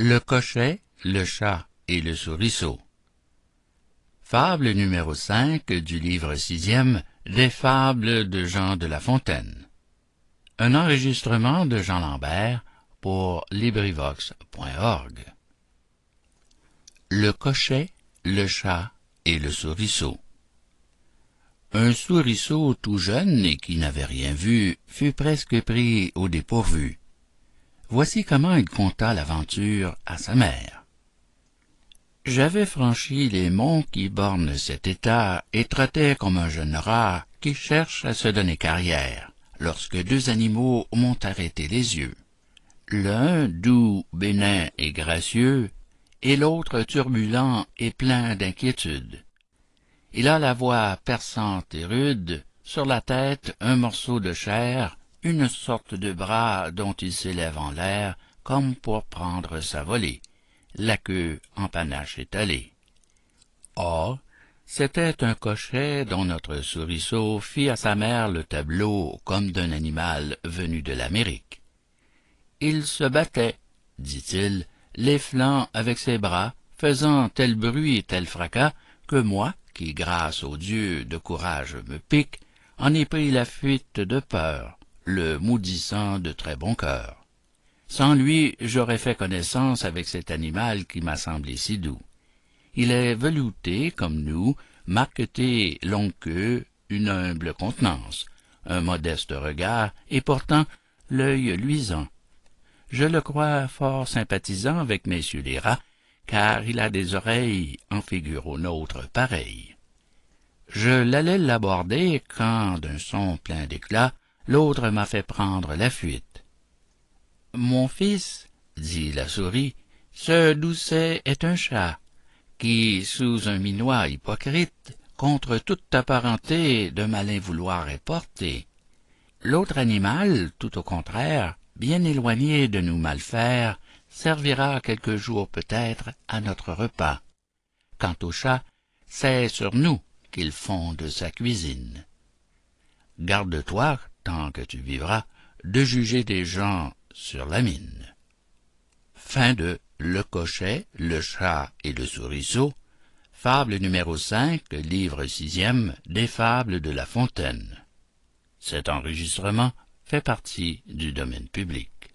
Le cochet, le chat et le souriceau. Fable numéro 5 du livre sixième des fables de Jean de La Fontaine. Un enregistrement de Jean Lambert pour LibriVox.org. Le cochet, le chat et le souriceau. Un souriceau tout jeune et qui n'avait rien vu fut presque pris au dépourvu voici comment il conta l'aventure à sa mère. J'avais franchi les monts qui bornent cet état et trottais comme un jeune rat qui cherche à se donner carrière, lorsque deux animaux m'ont arrêté les yeux. L'un doux, bénin et gracieux, et l'autre turbulent et plein d'inquiétude. Il a la voix perçante et rude, sur la tête un morceau de chair, une sorte de bras dont il s'élève en l'air comme pour prendre sa volée, la queue en panache étalée. Or, c'était un cochet dont notre souriceau fit à sa mère le tableau comme d'un animal venu de l'Amérique. Il se battait, dit-il, les flancs avec ses bras, faisant tel bruit et tel fracas que moi, qui grâce aux dieux de courage me pique, en ai pris la fuite de peur, le maudissant de très bon cœur. Sans lui, j'aurais fait connaissance avec cet animal qui m'a semblé si doux. Il est velouté, comme nous, marqueté longue queue, une humble contenance, un modeste regard, et pourtant l'œil luisant. Je le crois fort sympathisant avec messieurs les rats, car il a des oreilles en figure aux nôtres pareilles. Je l'allais l'aborder quand, d'un son plein d'éclat, l'autre m'a fait prendre la fuite. Mon fils, dit la souris, ce Doucet est un chat, qui, sous un minois hypocrite, contre toute apparenté de malin vouloir est porté. L'autre animal, tout au contraire, bien éloigné de nous mal faire, servira quelques jours peut-être à notre repas. Quant au chat, c'est sur nous qu'il fonde sa cuisine. Garde-toi, tant que tu vivras, de juger des gens sur la mine. Fin de Le Cochet, le Chat et le Souriceau, fable numéro 5, livre sixième, des fables de La Fontaine. Cet enregistrement fait partie du domaine public.